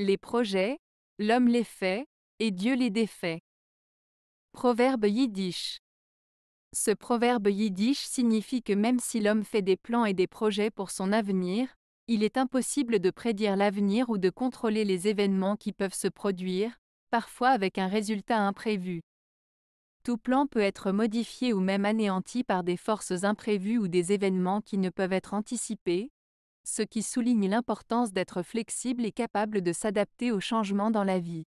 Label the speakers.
Speaker 1: Les projets, l'homme les fait, et Dieu les défait. Proverbe yiddish. Ce proverbe yiddish signifie que même si l'homme fait des plans et des projets pour son avenir, il est impossible de prédire l'avenir ou de contrôler les événements qui peuvent se produire, parfois avec un résultat imprévu. Tout plan peut être modifié ou même anéanti par des forces imprévues ou des événements qui ne peuvent être anticipés, ce qui souligne l'importance d'être flexible et capable de s'adapter aux changements dans la vie.